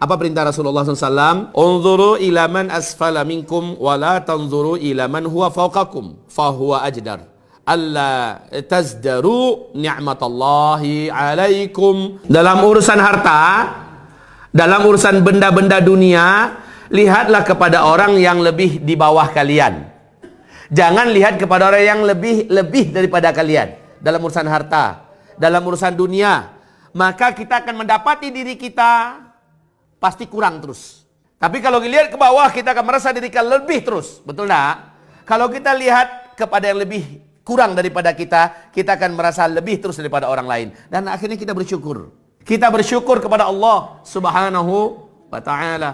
Apa perintah Rasulullah SAW? Unzuru ilaman asfala minkum wa la tanzuru ilaman huwa fawqakum fahuwa ajdar. Alla tazdaru ni'matallahi alaikum. Dalam urusan harta, dalam urusan benda-benda dunia, lihatlah kepada orang yang lebih di bawah kalian. Jangan lihat kepada orang yang lebih lebih daripada kalian dalam urusan harta, dalam urusan dunia. Maka kita akan mendapati diri kita pasti kurang terus. Tapi kalau dilihat ke bawah kita akan merasa diri kita lebih terus, betul tak? Kalau kita lihat kepada yang lebih kurang daripada kita, kita akan merasa lebih terus daripada orang lain dan akhirnya kita bersyukur. Kita bersyukur kepada Allah Subhanahu wa taala.